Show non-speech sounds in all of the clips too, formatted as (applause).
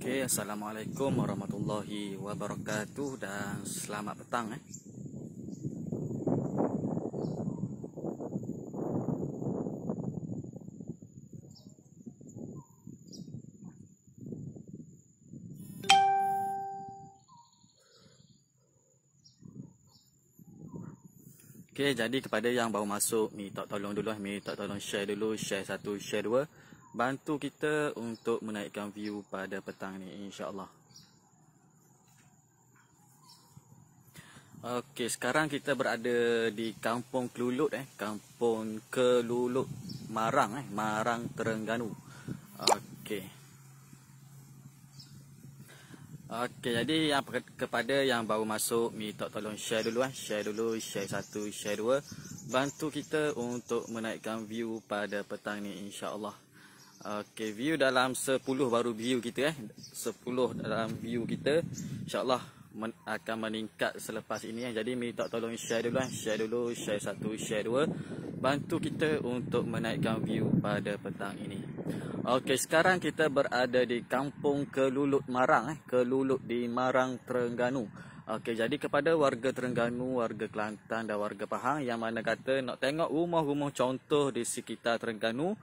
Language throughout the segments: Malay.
Okay, assalamualaikum warahmatullahi wabarakatuh dan selamat petang eh. Okey, jadi kepada yang baru masuk, minta tolong dulu eh, minta tolong share dulu, share satu, share dua bantu kita untuk menaikkan view pada petang ni insyaallah. Okey, sekarang kita berada di Kampung Kelulut eh, Kampung Kelulut Marang eh, Marang Terengganu. Okey. Okey, jadi yang kepada yang baru masuk, minta tolong share dulu eh, share dulu, share satu, share dua. Bantu kita untuk menaikkan view pada petang ni insyaAllah. allah Okay, view dalam 10 baru view kita eh. 10 dalam view kita InsyaAllah men akan meningkat selepas ini eh. Jadi minta tolong share dulu eh. Share dulu, share satu, share dua Bantu kita untuk menaikkan view pada petang ini Okay, sekarang kita berada di kampung Kelulut Marang eh. Kelulut di Marang, Terengganu Okay, jadi kepada warga Terengganu, warga Kelantan dan warga Pahang yang mana kata nak tengok rumah-rumah contoh di sekitar Terengganu,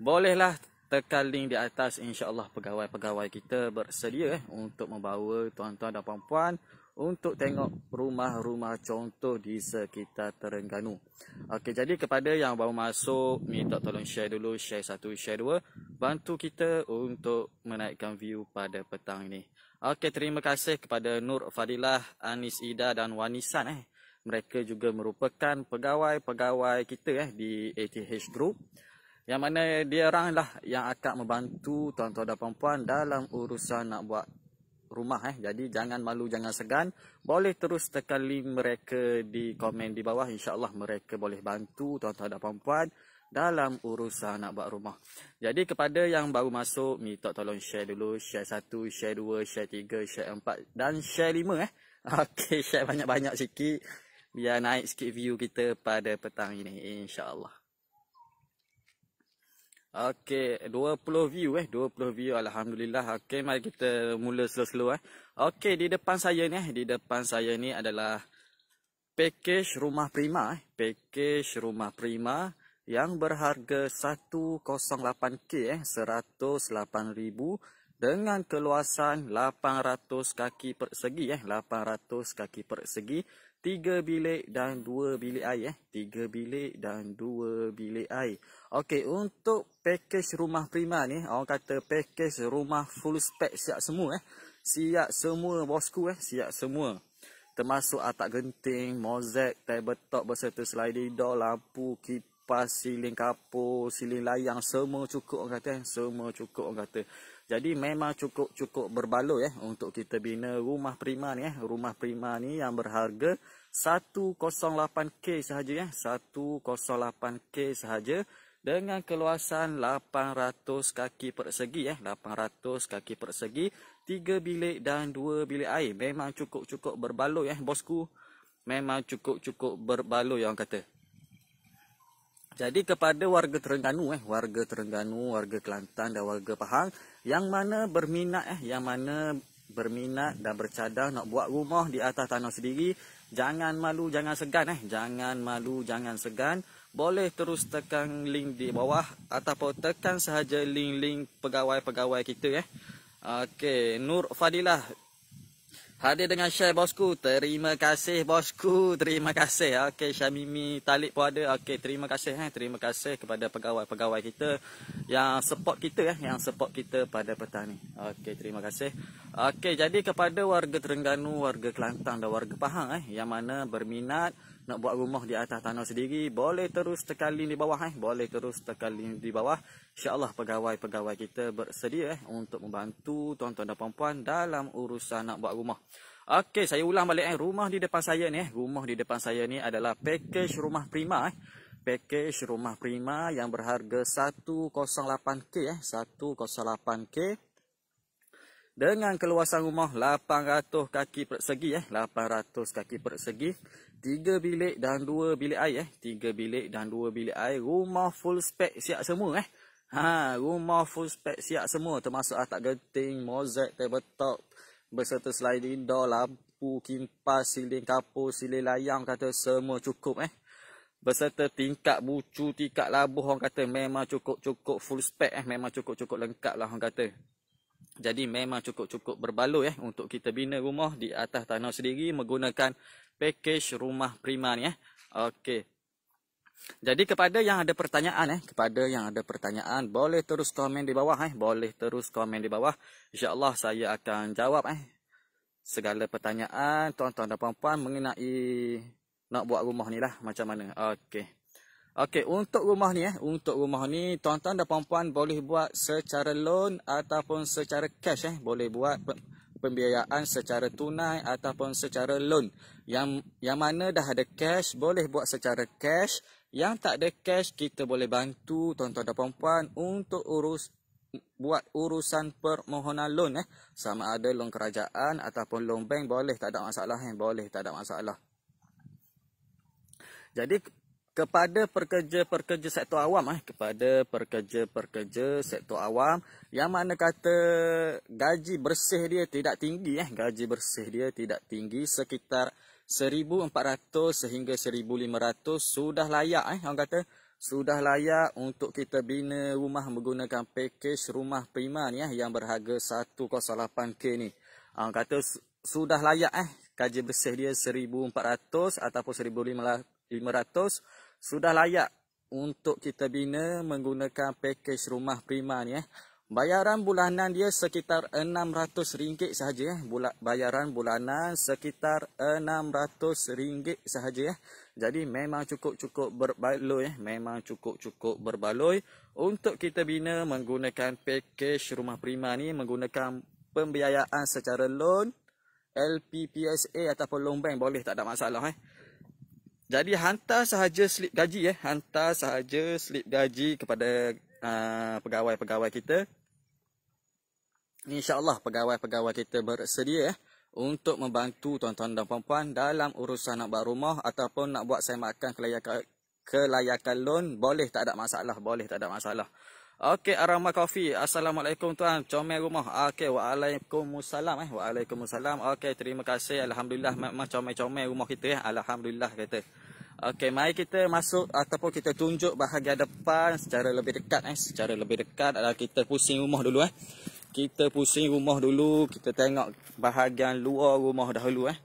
bolehlah tekan link di atas insyaallah pegawai-pegawai kita bersedia eh untuk membawa tuan-tuan dan puan-puan untuk tengok rumah-rumah contoh di sekitar Terengganu. Okay, jadi kepada yang baru masuk, minta tolong share dulu, share satu, share dua. Bantu kita untuk menaikkan view pada petang ini. Okey, terima kasih kepada Nur Fadilah, Anis Ida dan Wanisan. Eh. Mereka juga merupakan pegawai-pegawai kita eh, di ATH Group. Yang mana dia orang lah yang akan membantu tuan-tuan dan puan-puan dalam urusan nak buat rumah eh. Jadi jangan malu, jangan segan. Boleh terus tekan link mereka di komen di bawah. InsyaAllah mereka boleh bantu tuan-tuan dan puan-puan dalam urusan nak buat rumah. Jadi kepada yang baru masuk, minta tolong share dulu. Share satu, share dua, share tiga, share empat dan share lima eh. (laughs) Okey, share banyak-banyak sikit. Biar naik sikit view kita pada petang ini. InsyaAllah. Okey, 20 view eh, 20 view alhamdulillah. Okey, mari kita mula slow-slow eh. Okey, di depan saya ni eh, di depan saya ni adalah package rumah prima eh, package rumah prima yang berharga 108k eh, 108,000 dengan keluasan 800 kaki persegi eh 800 kaki persegi 3 bilik dan 2 bilik air eh 3 bilik dan 2 bilik air okey untuk package rumah prima ni orang kata package rumah full spec siap semua eh siap semua bosku eh siap semua termasuk atap genting mozek tabletop beserta sliding door lampu kipas, pas siling kapur, siling layang semua cukup orang kata eh, semua cukup orang kata jadi memang cukup-cukup berbaloi eh untuk kita bina rumah prima ni eh. Rumah prima ni yang berharga 108K sahaja eh. 108K sahaja dengan keluasan 800 kaki persegi eh. 800 kaki persegi, 3 bilik dan 2 bilik air. Memang cukup-cukup berbaloi eh bosku. Memang cukup-cukup berbaloi orang kata. Jadi kepada warga Terengganu eh, warga Terengganu, warga Kelantan dan warga Pahang, yang mana berminat eh, yang mana berminat dan bercadang nak buat rumah di atas tanah sendiri, jangan malu, jangan segan eh, jangan malu, jangan segan. Boleh terus tekan link di bawah ataupun tekan sahaja link-link pegawai-pegawai kita eh. Okey, Nur Fadilah Hadir dengan Syai bosku. Terima kasih bosku. Terima kasih. Okey, Syai Mimi Talib pun ada. Okey, terima kasih. Eh. Terima kasih kepada pegawai-pegawai kita yang support kita. Eh. Yang support kita pada petang ni. Okey, terima kasih. Okey, jadi kepada warga Terengganu, warga Kelantan dan warga Pahang eh, yang mana berminat nak buat rumah di atas tanah sendiri boleh terus tekan di bawah eh boleh terus tekan di bawah insyaallah pegawai-pegawai kita bersedia eh untuk membantu tuan-tuan dan puan-puan dalam urusan nak buat rumah okey saya ulang balik eh rumah di depan saya ni eh rumah di depan saya ni adalah package rumah prima eh package rumah prima yang berharga 108k eh 108k dengan keluasan rumah 800 kaki persegi eh 800 kaki persegi Tiga bilik dan dua bilik air eh. Tiga bilik dan dua bilik air. Rumah full spec siap semua eh. Ha, rumah full spec siap semua. Termasuk tak genting, mozek, table top. Berserta sliding door, lampu, kimpas, siling kapur, siling layang kata semua cukup eh. Berserta tingkat bucu, tingkat labuh orang kata memang cukup-cukup full spec eh. Memang cukup-cukup lengkap lah orang kata. Jadi memang cukup-cukup berbaloi eh untuk kita bina rumah di atas tanah sendiri menggunakan package rumah prima ni eh. Okey. Jadi kepada yang ada pertanyaan eh, kepada yang ada pertanyaan boleh terus komen di bawah eh, boleh terus komen di bawah. Insya-Allah saya akan jawab eh segala pertanyaan tuan-tuan dan puan-puan mengenai nak buat rumah ni lah macam mana. Okey. Okey, untuk rumah ni eh, untuk rumah ni tuan-tuan dan puan-puan boleh buat secara loan ataupun secara cash eh, boleh buat pembiayaan secara tunai ataupun secara loan. Yang yang mana dah ada cash boleh buat secara cash. Yang tak ada cash kita boleh bantu tuan-tuan dan puan-puan untuk urus buat urusan permohonan loan eh. Sama ada loan kerajaan ataupun loan bank boleh tak ada masalah eh. Boleh tak ada masalah. Jadi kepada pekerja-pekerja sektor awam eh kepada pekerja-pekerja sektor awam yang mana kata gaji bersih dia tidak tinggi eh gaji bersih dia tidak tinggi sekitar 1400 sehingga 1500 sudah layak eh orang kata sudah layak untuk kita bina rumah menggunakan pakej rumah prima ni eh yang berharga 108k ni orang kata sudah layak eh gaji bersih dia 1400 ataupun 1500 500 sudah layak untuk kita bina menggunakan pakej rumah prima ni eh. Bayaran bulanan dia sekitar RM600 sahaja eh. Bayaran bulanan sekitar RM600 sahaja eh. Jadi memang cukup-cukup berbaloi eh. Memang cukup-cukup berbaloi untuk kita bina menggunakan pakej rumah prima ni menggunakan pembiayaan secara loan LPPSA ataupun loan bank boleh tak ada masalah eh. Jadi hantar sahaja slip gaji eh, hantar sahaja slip gaji kepada uh, pegawai-pegawai kita. InsyaAllah pegawai-pegawai kita bersedia eh, untuk membantu tuan-tuan dan puan-puan dalam urusan nak buat rumah ataupun nak buat saya makan kelayakan, kelayakan loan. Boleh tak ada masalah, boleh tak ada masalah. Okey, Arama Coffee. Assalamualaikum tuan. Comel rumah. Okey, waalaikumussalam. eh. Waalaikumsalam. Okey, terima kasih. Alhamdulillah memang comel-comel rumah kita eh. Alhamdulillah kata. Okey, mai kita masuk ataupun kita tunjuk bahagian depan secara lebih dekat eh. Secara lebih dekat adalah kita pusing rumah dulu eh. Kita pusing rumah dulu. Kita tengok bahagian luar rumah dahulu eh.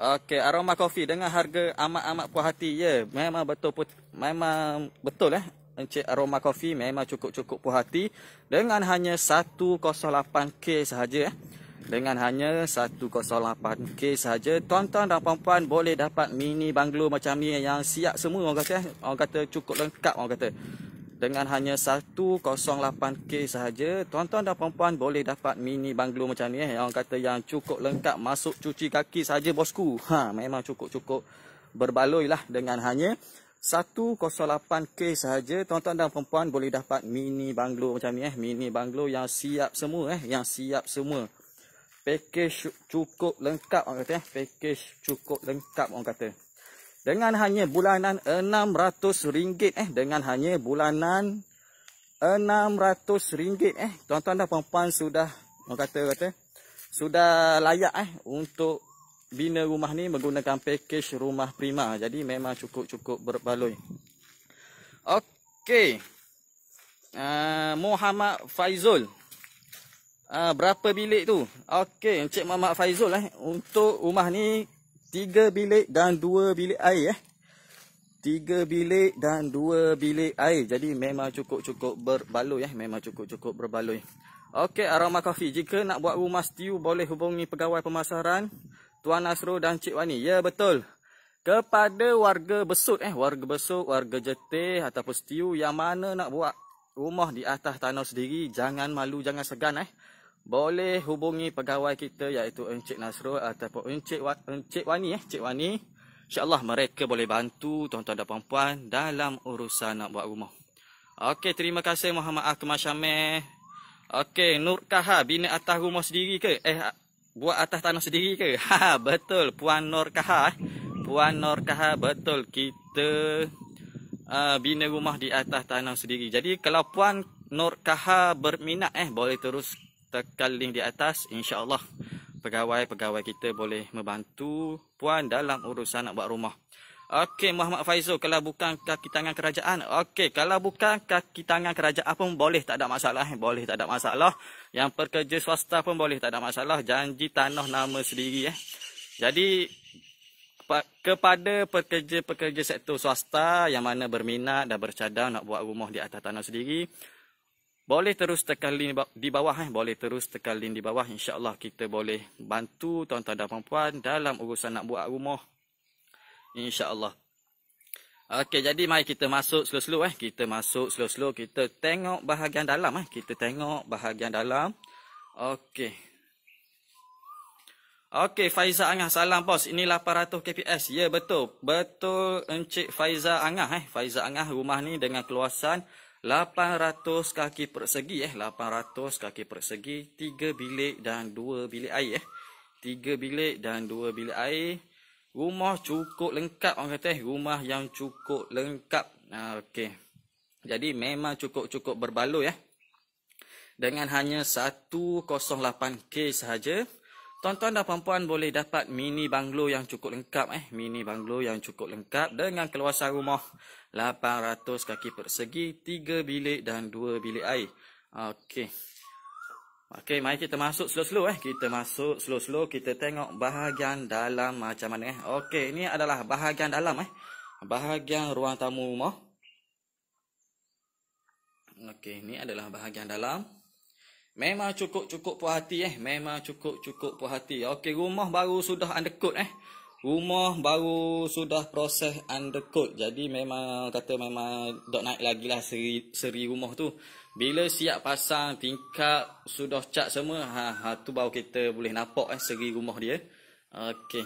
Okey, Aroma Coffee dengan harga amat-amat puas hati. Ya, yeah, memang betul memang betul eh. Encik Aroma Coffee memang cukup-cukup puas hati dengan hanya 108k sahaja eh. Dengan hanya 108k sahaja tuan-tuan dan puan-puan boleh dapat mini banglo macam ni yang siap semua orang kata eh. Orang kata cukup lengkap orang kata. Dengan hanya 108k sahaja tuan-tuan dan puan-puan boleh dapat mini banglo macam ni eh. Orang kata yang cukup lengkap masuk cuci kaki saja bosku. Ha memang cukup-cukup berbaloi lah dengan hanya 108k sahaja tuan-tuan dan perempuan boleh dapat mini banglo macam ni eh mini banglo yang siap semua eh yang siap semua package cukup lengkap orang kata eh package cukup lengkap orang kata dengan hanya bulanan RM600 eh dengan hanya bulanan RM600 eh tuan-tuan dan perempuan sudah orang kata kata sudah layak eh untuk bina rumah ni menggunakan pakej rumah prima. Jadi memang cukup-cukup berbaloi. Okey. Uh, Muhammad Faizul. Uh, berapa bilik tu? Okey, Encik Muhammad Faizul eh. Untuk rumah ni, tiga bilik dan dua bilik air eh. 3 bilik dan dua bilik air. Jadi memang cukup-cukup berbaloi eh. Memang cukup-cukup berbaloi. Okey, Aroma Coffee. Jika nak buat rumah stew, boleh hubungi pegawai pemasaran. Tuan Nasro dan Cik Wani. Ya betul. Kepada warga besut eh warga besut, warga jetih ataupun setiu yang mana nak buat rumah di atas tanah sendiri jangan malu jangan segan eh. Boleh hubungi pegawai kita iaitu Encik Nasrul ataupun Encik, Wa Encik Wani eh Cik Wani. insya mereka boleh bantu tuan-tuan dan puan-puan dalam urusan nak buat rumah. Okey terima kasih Muhammad Akmal Syameh. Okey Nur Kaha bina atas rumah sendiri ke? Eh buat atas tanah sendiri ke? (laughs) Ha, betul Puan Nor Kaha eh. Puan Nor Kaha betul kita uh, bina rumah di atas tanah sendiri. Jadi kalau Puan Nor Kaha berminat eh boleh terus tekan link di atas insya-Allah pegawai-pegawai kita boleh membantu puan dalam urusan nak buat rumah. Okey Muhammad Faizul kalau bukan kaki tangan kerajaan. Okey kalau bukan kaki tangan kerajaan pun boleh tak ada masalah. Boleh tak ada masalah. Yang pekerja swasta pun boleh tak ada masalah. Janji tanah nama sendiri eh. Jadi kepada pekerja-pekerja sektor swasta yang mana berminat dan bercadang nak buat rumah di atas tanah sendiri. Boleh terus tekan link di bawah eh. Boleh terus tekan link di bawah. InsyaAllah kita boleh bantu tuan-tuan dan puan-puan dalam urusan nak buat rumah. InsyaAllah. Okey, jadi mari kita masuk slow-slow eh. Kita masuk slow-slow. Kita tengok bahagian dalam eh. Kita tengok bahagian dalam. Okey. Okey, Faiza Angah. Salam, bos. Inilah 800 kps. Ya, betul. Betul Encik Faiza Angah eh. Faiza Angah rumah ni dengan keluasan 800 kaki persegi eh. 800 kaki persegi. 3 bilik dan 2 bilik air eh. 3 bilik dan 2 bilik air. Rumah cukup lengkap orang kata eh, rumah yang cukup lengkap. okey. Jadi memang cukup-cukup berbaloi ya. Dengan hanya 108k sahaja, tuan-tuan dan puan-puan boleh dapat mini banglo yang cukup lengkap eh, mini banglo yang cukup lengkap dengan keluasan rumah 800 kaki persegi, 3 bilik dan 2 bilik air. Okey. Okey, mari kita masuk slow-slow eh. Kita masuk slow-slow, kita tengok bahagian dalam macam mana eh. Okey, ini adalah bahagian dalam eh. Bahagian ruang tamu rumah. Okey, ini adalah bahagian dalam. Memang cukup-cukup puas hati eh. Memang cukup-cukup puas hati. Okey, rumah baru sudah undercoat eh. Rumah baru sudah proses undercoat. Jadi memang kata memang dok naik lagi lah seri, seri rumah tu. Bila siap pasang tingkap sudah cat semua ha, ha tu baru kita boleh nampak eh segi rumah dia. Okey.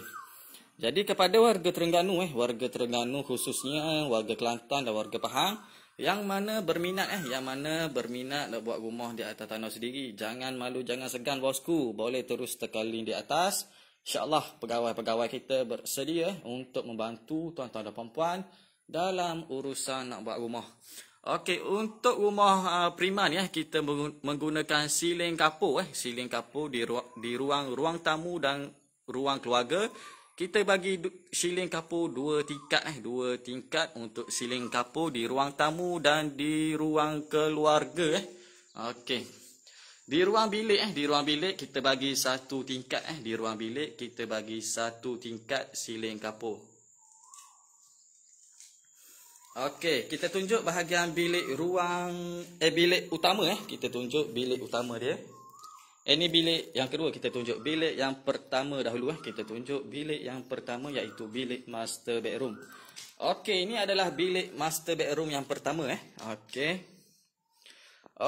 Jadi kepada warga Terengganu eh warga Terengganu khususnya eh, warga Kelantan dan warga Pahang yang mana berminat eh yang mana berminat nak buat rumah di atas tanah sendiri jangan malu jangan segan bosku boleh terus tekali di atas insyaallah pegawai-pegawai kita bersedia untuk membantu tuan-tuan dan puan-puan dalam urusan nak buat rumah. Okey, untuk rumah uh, priman ya, kita menggunakan siling kapur eh, siling kapur di ruang, di ruang ruang tamu dan ruang keluarga. Kita bagi siling kapur dua tingkat eh, dua tingkat untuk siling kapur di ruang tamu dan di ruang keluarga eh. Okey. Di ruang bilik eh, di ruang bilik kita bagi satu tingkat eh, di ruang bilik kita bagi satu tingkat siling kapur. Okey, kita tunjuk bahagian bilik ruang eh bilik utama eh. Kita tunjuk bilik utama dia. Ini bilik yang kedua kita tunjuk bilik yang pertama dahulu eh. Kita tunjuk bilik yang pertama iaitu bilik master bedroom. Okey, ini adalah bilik master bedroom yang pertama eh. Okey.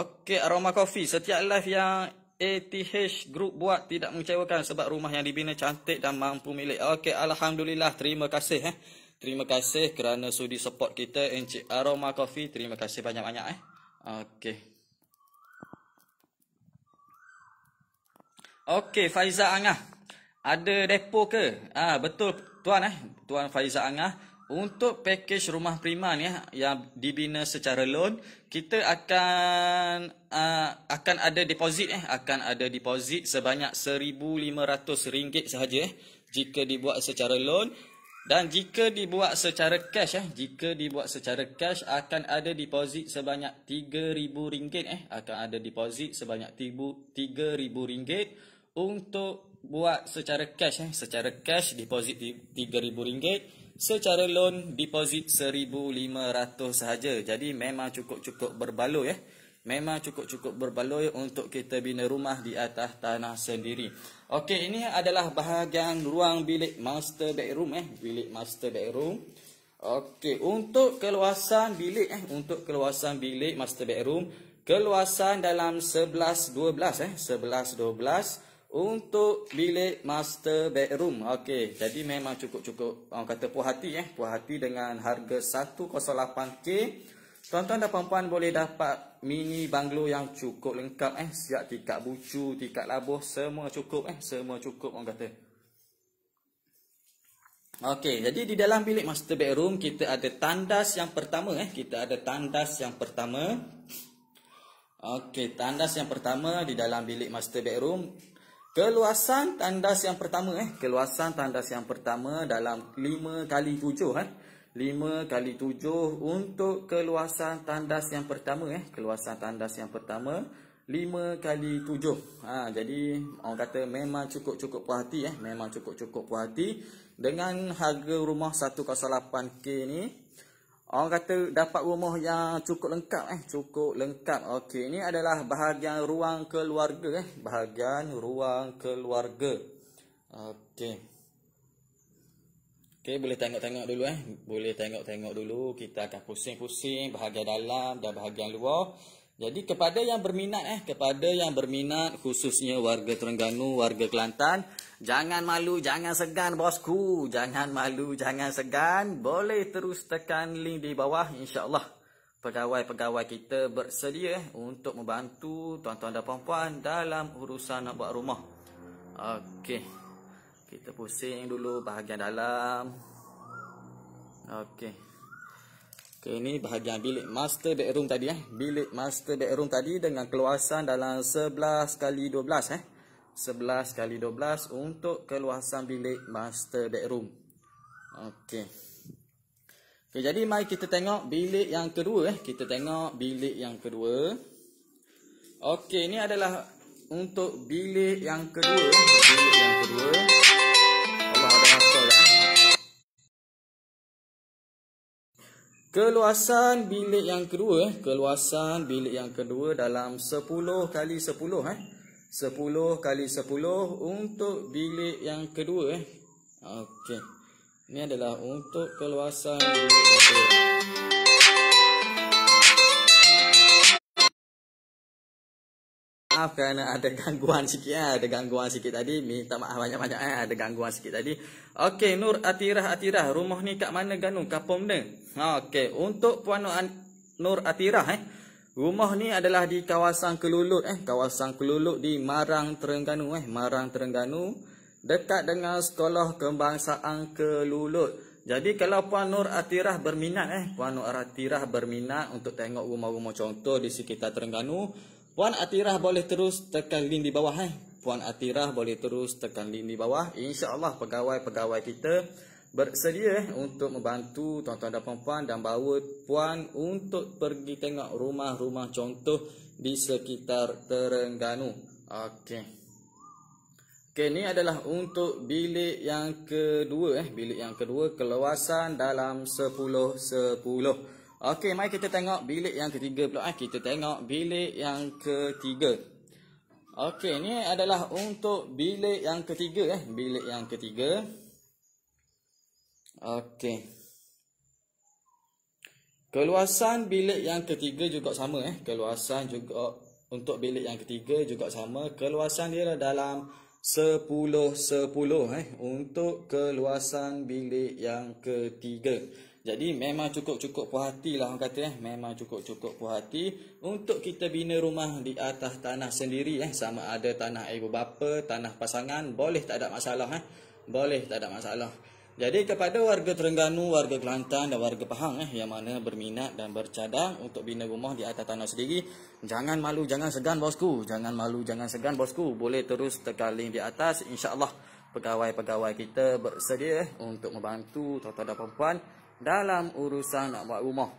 Okey, aroma kopi. Setiap live yang ATH group buat tidak mengecewakan sebab rumah yang dibina cantik dan mampu milik. Okey, alhamdulillah. Terima kasih eh. Terima kasih kerana sudi support kita Encik Aroma Coffee. Terima kasih banyak-banyak eh. Okay, Okey, Faiza Angah. Ada depo ke? Ah, ha, betul tuan eh. Tuan Faiza Angah, untuk pakej rumah prima ni eh, yang dibina secara loan, kita akan uh, akan ada deposit eh, akan ada deposit sebanyak RM1500 sahaja eh jika dibuat secara loan dan jika dibuat secara cash eh, jika dibuat secara cash akan ada deposit sebanyak RM3000 eh, akan ada deposit sebanyak RM3000 untuk buat secara cash eh, secara cash deposit RM3000, secara loan deposit RM1500 saja. Jadi memang cukup-cukup berbaloi eh. Ya memang cukup-cukup berbaloi untuk kita bina rumah di atas tanah sendiri. Okey, ini adalah bahagian ruang bilik master bedroom eh, bilik master bedroom. Okey, untuk keluasan bilik eh, untuk keluasan bilik master bedroom, keluasan dalam 11 12 eh, 11 12 untuk bilik master bedroom. Okey, jadi memang cukup-cukup orang kata puas hati eh, puas hati dengan harga 108k. Tuan-tuan dan puan-puan boleh dapat mini banglo yang cukup lengkap eh. Siap tikat bucu, tikat labuh, semua cukup eh. Semua cukup orang kata. Okey, jadi di dalam bilik master bedroom kita ada tandas yang pertama eh. Kita ada tandas yang pertama. Okey, tandas yang pertama di dalam bilik master bedroom. Keluasan tandas yang pertama eh. Keluasan tandas yang pertama dalam 5 kali 7 eh. 5 kali 7 untuk keluasan tandas yang pertama eh keluasan tandas yang pertama 5 kali 7 ha jadi orang kata memang cukup-cukup hati eh memang cukup-cukup hati dengan harga rumah 108k ni orang kata dapat rumah yang cukup lengkap eh cukup lengkap okey ini adalah bahagian ruang keluarga eh bahagian ruang keluarga okey Okay, boleh tengok-tengok dulu eh. Boleh tengok-tengok dulu. Kita akan pusing-pusing bahagian dalam dan bahagian luar. Jadi kepada yang berminat eh, kepada yang berminat khususnya warga Terengganu, warga Kelantan, jangan malu, jangan segan bosku. Jangan malu, jangan segan. Boleh terus tekan link di bawah insyaallah Pegawai-pegawai kita bersedia eh, untuk membantu tuan-tuan dan puan-puan dalam urusan nak buat rumah. Okay kita pusing dulu bahagian dalam okey okey ini bahagian bilik master bedroom tadi eh bilik master bedroom tadi dengan keluasan dalam 11 kali 12 eh 11 kali 12 untuk keluasan bilik master bedroom okey okey jadi mai kita tengok bilik yang kedua eh kita tengok bilik yang kedua okey ini adalah untuk bilik yang kedua bilik yang kedua abang ada hafal tak keluasan bilik yang kedua eh. keluasan bilik yang kedua dalam 10 kali 10 eh 10 kali 10 untuk bilik yang kedua eh okey ini adalah untuk keluasan bilik yang kedua maaf kerana (laughs) ada gangguan sikit ya. Ada gangguan sikit tadi. Minta maaf banyak-banyak ya. Ada gangguan sikit tadi. Okey, Nur Atirah Atirah. Rumah ni kat mana Ganu? Kapung ni? Okey, untuk Puan Nur Atirah eh. Rumah ni adalah di kawasan Kelulut eh. Kawasan Kelulut di Marang Terengganu eh. Marang Terengganu. Dekat dengan Sekolah Kebangsaan Kelulut. Jadi kalau Puan Nur Atirah berminat eh. Puan Nur Atirah berminat untuk tengok rumah-rumah contoh di sekitar Terengganu. Puan Atirah boleh terus tekan link di bawah eh. Puan Atirah boleh terus tekan link di bawah. Insya-Allah pegawai-pegawai kita bersedia eh, untuk membantu tuan-tuan dan puan-puan dan bawa puan untuk pergi tengok rumah-rumah contoh di sekitar Terengganu. Okey. Okey, ni adalah untuk bilik yang kedua eh, bilik yang kedua keluasan dalam 10 10. Okey, mai kita tengok bilik yang ketiga pula. Eh. Kita tengok bilik yang ketiga. Okey, ni adalah untuk bilik yang ketiga. Eh. Bilik yang ketiga. Okey. Keluasan bilik yang ketiga juga sama. Eh. Keluasan juga untuk bilik yang ketiga juga sama. Keluasan dia dalam 10-10. Eh. Untuk keluasan bilik yang ketiga. Jadi memang cukup-cukup puas hati lah orang kata eh. Memang cukup-cukup puas hati untuk kita bina rumah di atas tanah sendiri eh. Sama ada tanah ibu bapa, tanah pasangan, boleh tak ada masalah eh. Boleh tak ada masalah. Jadi kepada warga Terengganu, warga Kelantan dan warga Pahang eh, yang mana berminat dan bercadang untuk bina rumah di atas tanah sendiri, jangan malu, jangan segan bosku. Jangan malu, jangan segan bosku. Boleh terus tekan di atas. InsyaAllah pegawai-pegawai kita bersedia eh, untuk membantu tuan-tuan dan perempuan dalam urusan nak buat rumah.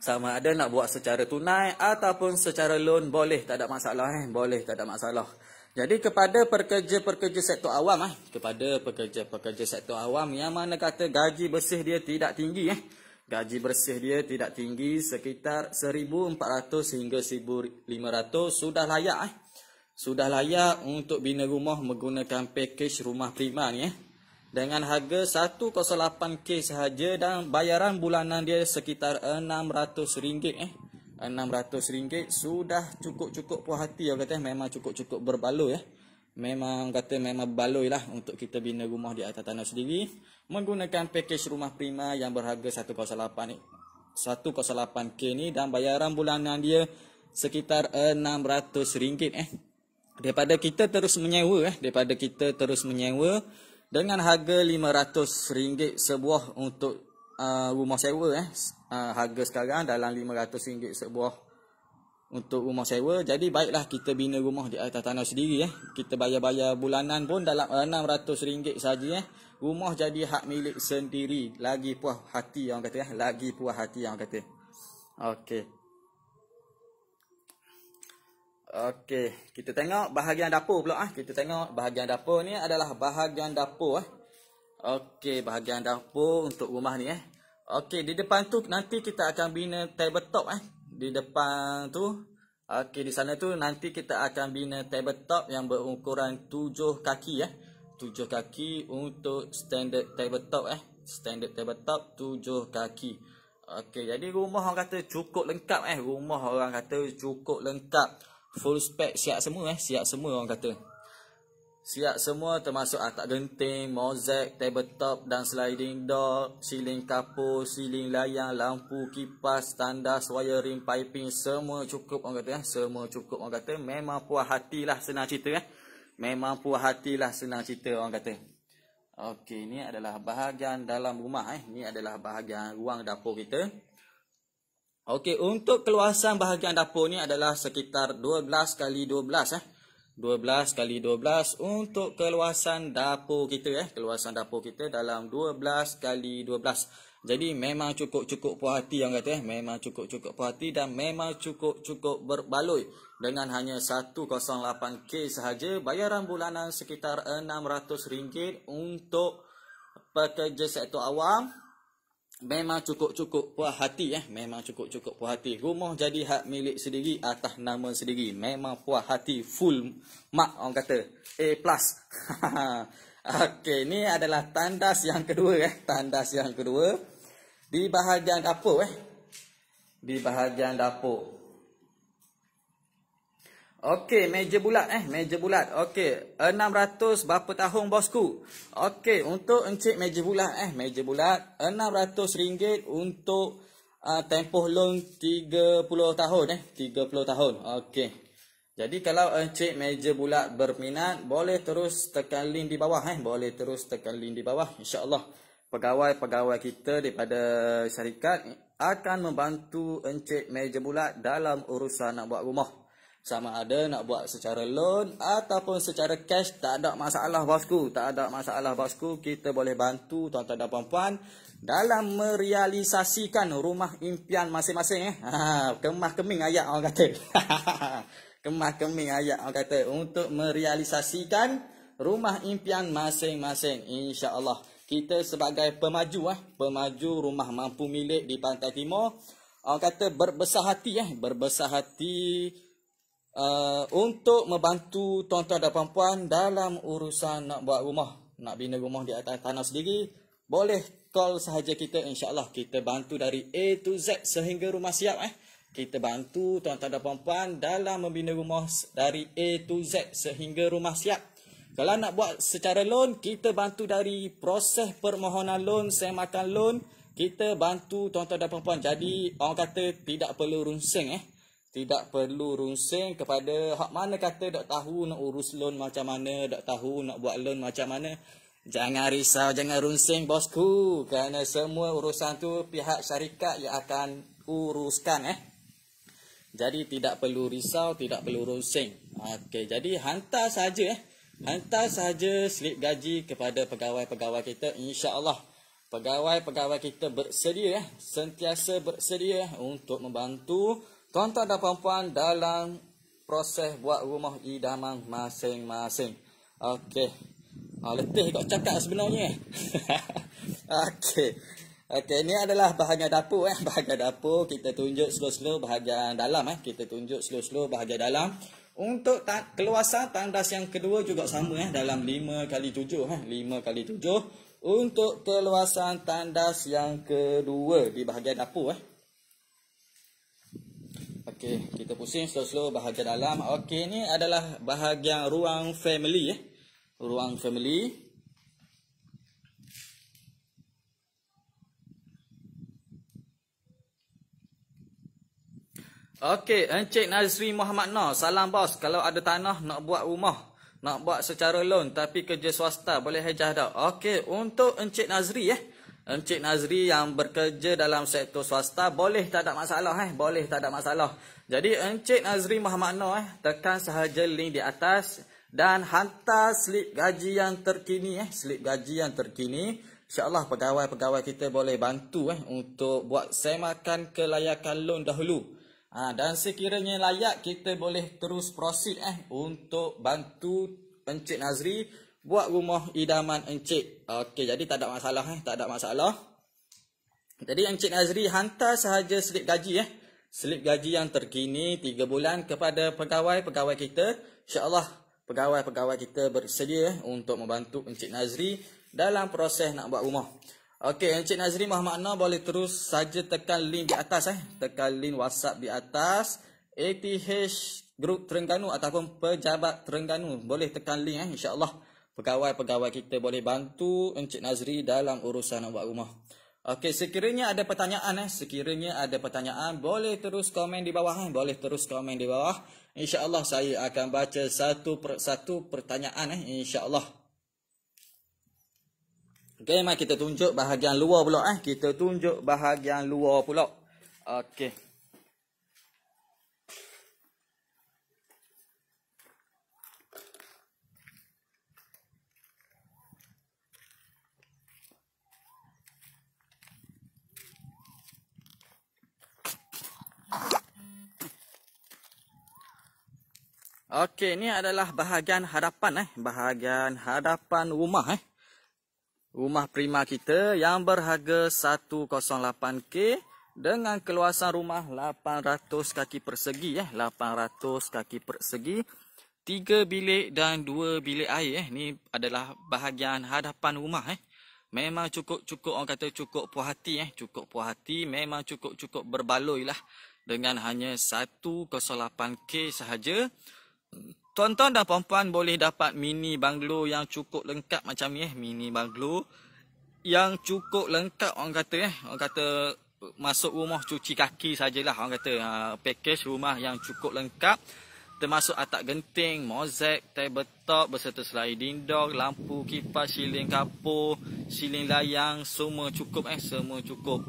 Sama ada nak buat secara tunai ataupun secara loan boleh tak ada masalah eh boleh tak ada masalah. Jadi kepada pekerja-pekerja sektor awam eh kepada pekerja-pekerja sektor awam yang mana kata gaji bersih dia tidak tinggi eh gaji bersih dia tidak tinggi sekitar 1400 hingga 1500 sudah layak eh sudah layak untuk bina rumah menggunakan pakej rumah prima ni eh dengan harga 108k sahaja dan bayaran bulanan dia sekitar rm ringgit eh. rm ringgit sudah cukup-cukup puas hati orang kata memang cukup-cukup berbaloi eh. Memang kata memang baloi lah untuk kita bina rumah di atas tanah sendiri menggunakan pakej rumah prima yang berharga 108 ni. 108k ni dan bayaran bulanan dia sekitar rm ringgit eh. Daripada kita terus menyewa eh, daripada kita terus menyewa dengan harga RM500 sebuah untuk uh, rumah sewa eh. Uh, harga sekarang dalam RM500 sebuah untuk rumah sewa. Jadi baiklah kita bina rumah di atas tanah sendiri eh. Kita bayar-bayar bulanan pun dalam RM600 saja eh. Rumah jadi hak milik sendiri. Lagi puas hati yang kata eh. Lagi puas hati yang kata. Okey. Okey, kita tengok bahagian dapur pula ah. Kita tengok bahagian dapur ni adalah bahagian dapur eh. Okey, bahagian dapur untuk rumah ni eh. Okey, di depan tu nanti kita akan bina tabletop eh. Di depan tu okey di sana tu nanti kita akan bina tabletop yang berukuran 7 kaki eh. 7 kaki untuk standard tabletop eh. Standard tabletop 7 kaki. Okey, jadi rumah orang kata cukup lengkap eh. Rumah orang kata cukup lengkap full spec siap semua eh siap semua orang kata siap semua termasuk atap genting mozek tabletop dan sliding door siling kapur siling layang lampu kipas tandas wiring piping semua cukup orang kata eh semua cukup orang kata memang puas hatilah senang cerita eh memang puas hatilah senang cerita orang kata Okey, ni adalah bahagian dalam rumah eh. Ni adalah bahagian ruang dapur kita. Okey, untuk keluasan bahagian dapur ni adalah sekitar 12 x 12 eh. 12 x 12 untuk keluasan dapur kita eh. Keluasan dapur kita dalam 12 x 12. Jadi memang cukup-cukup puas hati yang kata eh. Memang cukup-cukup puas hati dan memang cukup-cukup berbaloi. Dengan hanya 108K sahaja, bayaran bulanan sekitar RM600 untuk pekerja sektor awam Memang cukup-cukup puas hati eh. Memang cukup-cukup puas hati. Rumah jadi hak milik sendiri atas nama sendiri. Memang puas hati full mark orang kata. A plus. (laughs) Okay, ni adalah tandas yang kedua eh. Tandas yang kedua. Di bahagian dapur eh. Di bahagian dapur. Okey, meja bulat eh, meja bulat. Okey, 600 berapa tahun bosku? Okey, untuk encik meja bulat eh, meja bulat rm ringgit untuk uh, tempoh loan 30 tahun eh, 30 tahun. Okey. Jadi kalau encik meja bulat berminat, boleh terus tekan link di bawah eh, boleh terus tekan link di bawah insyaallah Pegawai-pegawai kita daripada syarikat akan membantu encik meja bulat dalam urusan nak buat rumah sama ada nak buat secara loan ataupun secara cash tak ada masalah bosku tak ada masalah bosku kita boleh bantu tuan-tuan dan puan-puan dalam merealisasikan rumah impian masing-masing eh ha, kemah keming ayat orang kata (laughs) kemah keming ayat orang kata untuk merealisasikan rumah impian masing-masing insya-Allah kita sebagai pemaju eh pemaju rumah mampu milik di Pantai Timur orang kata berbesar hati eh berbesar hati Uh, untuk membantu tuan-tuan dan puan-puan dalam urusan nak buat rumah, nak bina rumah di atas tanah sendiri, boleh call sahaja kita insyaAllah kita bantu dari A to Z sehingga rumah siap eh. Kita bantu tuan-tuan dan puan-puan dalam membina rumah dari A to Z sehingga rumah siap. Kalau nak buat secara loan, kita bantu dari proses permohonan loan, semakan loan. Kita bantu tuan-tuan dan puan-puan. Jadi orang kata tidak perlu runsing eh tidak perlu runsing kepada hak mana kata tak tahu nak urus loan macam mana, tak tahu nak buat loan macam mana. Jangan risau, jangan runsing bosku. Kerana semua urusan tu pihak syarikat yang akan uruskan eh. Jadi tidak perlu risau, tidak perlu runsing. Okey, jadi hantar saja eh. Hantar saja slip gaji kepada pegawai-pegawai kita insyaallah Pegawai-pegawai kita bersedia eh, sentiasa bersedia untuk membantu Tuan-tuan dan puan-puan dalam proses buat rumah idaman masing-masing. Okey. Ha, letih kau cakap sebenarnya. (laughs) Okey. Okey, ini adalah bahagian dapur eh. Bahagian dapur kita tunjuk slow-slow bahagian dalam eh. Kita tunjuk slow-slow bahagian dalam. Untuk ta- keluasan tandas yang kedua juga sama eh. Dalam 5 kali 7 eh. 5 kali 7. Untuk keluasan tandas yang kedua di bahagian dapur eh. Okey, kita pusing slow-slow bahagian dalam. Okey, ini adalah bahagian ruang family eh. Ruang family. Okey, Encik Nazri Muhammad No. salam bos. Kalau ada tanah nak buat rumah, nak buat secara loan tapi kerja swasta, boleh hajah dah. Okey, untuk Encik Nazri eh. Ya? Encik Nazri yang bekerja dalam sektor swasta boleh tak ada masalah eh boleh tak ada masalah. Jadi Encik Nazri Muhammad Noor eh tekan sahaja link di atas dan hantar slip gaji yang terkini eh slip gaji yang terkini insyaallah pegawai-pegawai kita boleh bantu eh untuk buat semakan kelayakan loan dahulu. Ha, dan sekiranya layak kita boleh terus proceed eh untuk bantu Encik Nazri buat rumah idaman Encik. Okey, jadi tak ada masalah eh, tak ada masalah. Jadi Encik nazri hantar sahaja slip gaji eh. Slip gaji yang terkini 3 bulan kepada pegawai-pegawai kita. InsyaAllah pegawai-pegawai kita bersedia eh, untuk membantu Encik Nazri dalam proses nak buat rumah. Okey, Encik Nazri mah makna boleh terus saja tekan link di atas eh. Tekan link WhatsApp di atas. ATH Group Terengganu ataupun Pejabat Terengganu. Boleh tekan link eh, insyaAllah pegawai-pegawai kita boleh bantu Encik Nazri dalam urusan awak rumah. Okey, sekiranya ada pertanyaan eh, sekiranya ada pertanyaan boleh terus komen di bawah eh, boleh terus komen di bawah. Insya-Allah saya akan baca satu per satu pertanyaan eh, insya-Allah. Okey, mari kita tunjuk bahagian luar pula eh, kita tunjuk bahagian luar pula. Okey. Okey, ni adalah bahagian hadapan eh, bahagian hadapan rumah eh. Rumah prima kita yang berharga 108k dengan keluasan rumah 800 kaki persegi eh, 800 kaki persegi. 3 bilik dan 2 bilik air eh. Ni adalah bahagian hadapan rumah eh. Memang cukup-cukup orang kata cukup puas hati eh. Cukup puas hati memang cukup-cukup berbaloi lah. Dengan hanya 108k sahaja tuan-tuan dan puan-puan boleh dapat mini banglo yang cukup lengkap macam ni eh mini banglo yang cukup lengkap orang kata eh orang kata masuk rumah cuci kaki sajalah orang kata uh, package rumah yang cukup lengkap termasuk atap genting, mozek, table top beserta selai dinding, lampu kipas, siling kapur, siling layang semua cukup eh semua cukup.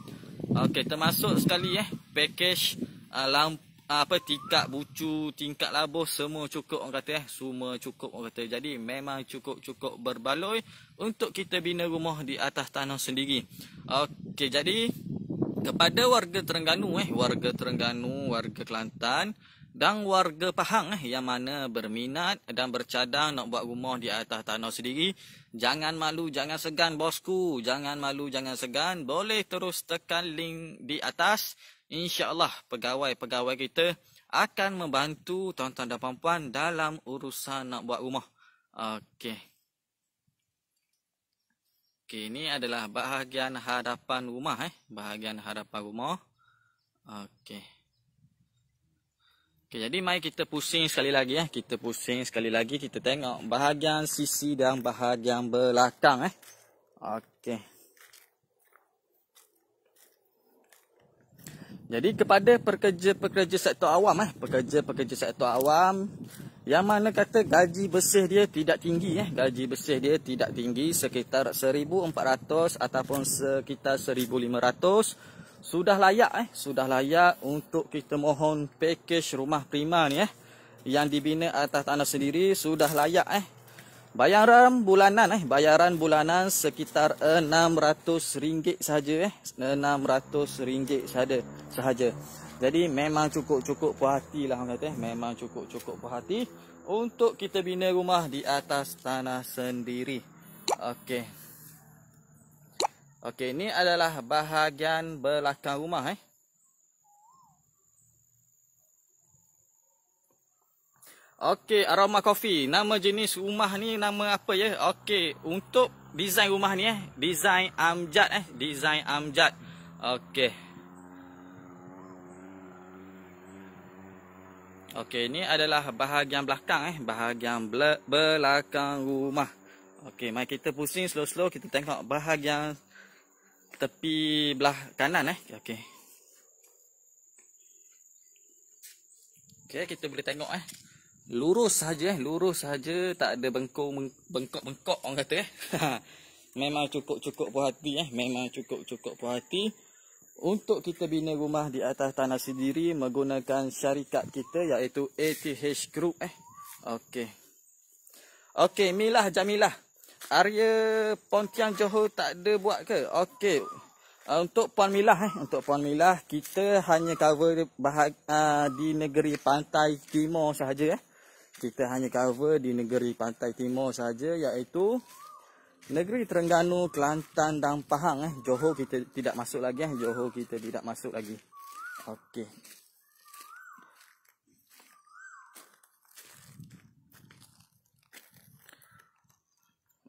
Okey termasuk sekali eh package uh, lampu apa tingkat bucu, tingkat labuh semua cukup orang kata eh. Semua cukup orang kata. Jadi memang cukup-cukup berbaloi untuk kita bina rumah di atas tanah sendiri. Okey, jadi kepada warga Terengganu eh, warga Terengganu, warga Kelantan dan warga Pahang eh, yang mana berminat dan bercadang nak buat rumah di atas tanah sendiri, jangan malu, jangan segan bosku. Jangan malu, jangan segan. Boleh terus tekan link di atas insyaAllah pegawai-pegawai kita akan membantu tuan-tuan dan puan-puan dalam urusan nak buat rumah. Okey. Okey, ini adalah bahagian hadapan rumah eh. Bahagian hadapan rumah. Okey. Okey, jadi mai kita pusing sekali lagi eh. Kita pusing sekali lagi. Kita tengok bahagian sisi dan bahagian belakang eh. Okey. Jadi kepada pekerja-pekerja sektor awam eh, pekerja-pekerja sektor awam yang mana kata gaji bersih dia tidak tinggi eh, gaji bersih dia tidak tinggi sekitar 1400 ataupun sekitar 1500 sudah layak eh, sudah layak untuk kita mohon pakej rumah prima ni eh yang dibina atas tanah sendiri sudah layak eh Bayaran bulanan eh bayaran bulanan sekitar RM600 saja eh RM600 saja sahaja. Jadi memang cukup-cukup puas lah, orang kata eh memang cukup-cukup puas untuk kita bina rumah di atas tanah sendiri. Okey. Okey, ini adalah bahagian belakang rumah eh. Okey, aroma kopi. Nama jenis rumah ni nama apa ya? Okey, untuk design rumah ni eh, design amjad eh, design amjad. Okey. Okey, ini adalah bahagian belakang eh, bahagian belakang rumah. Okey, mai kita pusing slow-slow kita tengok bahagian tepi belah kanan eh. Okey. Okey, kita boleh tengok eh lurus saja eh lurus saja tak ada bengkok bengkok-bengkok orang kata eh (laughs) memang cukup-cukup puas hati eh memang cukup-cukup puas hati untuk kita bina rumah di atas tanah sendiri menggunakan syarikat kita iaitu ATH Group eh okey okey milah jamilah area Pontian Johor tak ada buat ke okey untuk puan milah eh untuk puan milah kita hanya cover bahag- ah, di negeri pantai timur sahaja eh kita hanya cover di negeri pantai timur saja iaitu negeri Terengganu, Kelantan dan Pahang eh. Johor kita tidak masuk lagi eh. Johor kita tidak masuk lagi. Okey.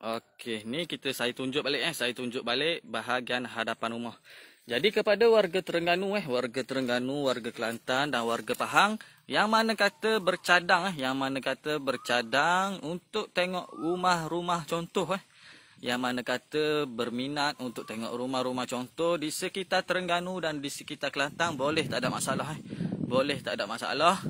Okey, ni kita saya tunjuk balik eh. Saya tunjuk balik bahagian hadapan rumah. Jadi kepada warga Terengganu eh, warga Terengganu, warga Kelantan dan warga Pahang yang mana kata bercadang eh, yang mana kata bercadang untuk tengok rumah-rumah contoh eh. Yang mana kata berminat untuk tengok rumah-rumah contoh di sekitar Terengganu dan di sekitar Kelantan boleh tak ada masalah eh. Boleh tak ada masalah.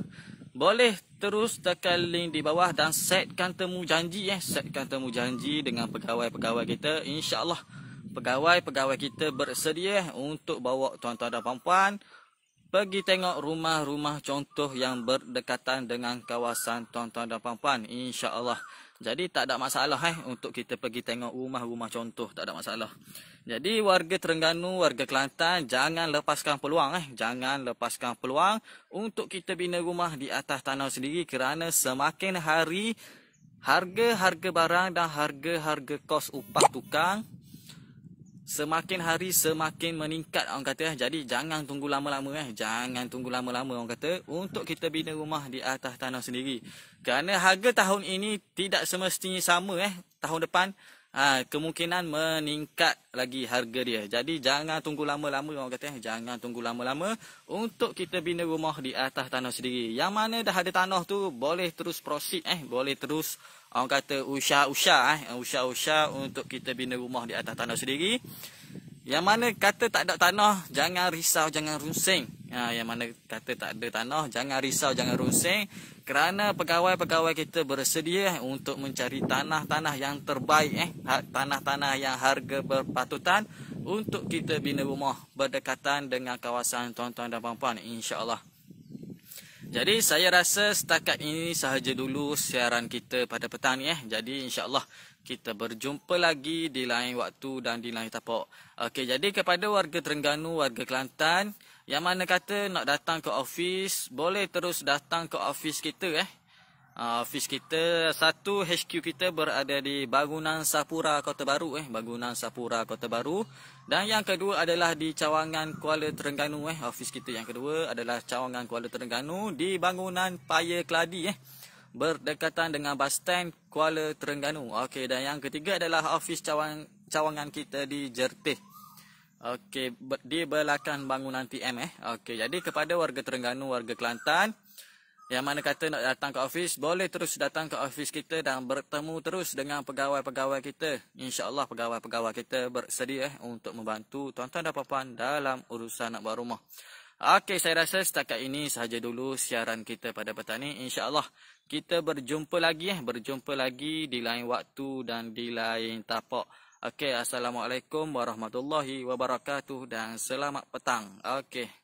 Boleh terus tekan link di bawah dan setkan temu janji eh, setkan temu janji dengan pegawai-pegawai kita insya-Allah pegawai-pegawai kita bersedia untuk bawa tuan-tuan dan puan-puan pergi tengok rumah-rumah contoh yang berdekatan dengan kawasan tuan-tuan dan puan-puan insya-Allah. Jadi tak ada masalah eh untuk kita pergi tengok rumah-rumah contoh tak ada masalah. Jadi warga Terengganu, warga Kelantan jangan lepaskan peluang eh jangan lepaskan peluang untuk kita bina rumah di atas tanah sendiri kerana semakin hari harga-harga barang dan harga-harga kos upah tukang semakin hari semakin meningkat orang kata eh. Jadi jangan tunggu lama-lama eh. Jangan tunggu lama-lama orang kata untuk kita bina rumah di atas tanah sendiri. Kerana harga tahun ini tidak semestinya sama eh. Tahun depan ha, kemungkinan meningkat lagi harga dia. Jadi jangan tunggu lama-lama orang kata eh. Jangan tunggu lama-lama untuk kita bina rumah di atas tanah sendiri. Yang mana dah ada tanah tu boleh terus proceed eh. Boleh terus proceed orang kata usah-usah eh, eh usah-usah untuk kita bina rumah di atas tanah sendiri yang mana kata tak ada tanah jangan risau jangan rungsing ha yang mana kata tak ada tanah jangan risau jangan rungsing kerana pegawai-pegawai kita bersedia eh, untuk mencari tanah-tanah yang terbaik eh ha, tanah-tanah yang harga berpatutan untuk kita bina rumah berdekatan dengan kawasan tuan-tuan dan puan-puan insya jadi saya rasa setakat ini sahaja dulu siaran kita pada petang ni eh. Jadi insyaAllah kita berjumpa lagi di lain waktu dan di lain tapak. Okey, jadi kepada warga Terengganu, warga Kelantan yang mana kata nak datang ke ofis, boleh terus datang ke ofis kita eh. Uh, ofis kita, satu HQ kita berada di Bangunan Sapura, Kota Baru eh. Bangunan Sapura, Kota Baru. Dan yang kedua adalah di cawangan Kuala Terengganu eh. Ofis kita yang kedua adalah cawangan Kuala Terengganu di bangunan Paya Keladi eh. Berdekatan dengan bus stand Kuala Terengganu. Okey dan yang ketiga adalah ofis cawang cawangan kita di Jertih. Okey di belakang bangunan TM eh. Okey jadi kepada warga Terengganu, warga Kelantan yang mana kata nak datang ke office, boleh terus datang ke office kita dan bertemu terus dengan pegawai-pegawai kita. InsyaAllah pegawai-pegawai kita bersedia eh, untuk membantu tuan-tuan dan puan-puan dalam urusan nak buat rumah. Okey, saya rasa setakat ini sahaja dulu siaran kita pada petani. InsyaAllah kita berjumpa lagi eh, berjumpa lagi di lain waktu dan di lain tapak. Okey, Assalamualaikum warahmatullahi wabarakatuh dan selamat petang. Okey.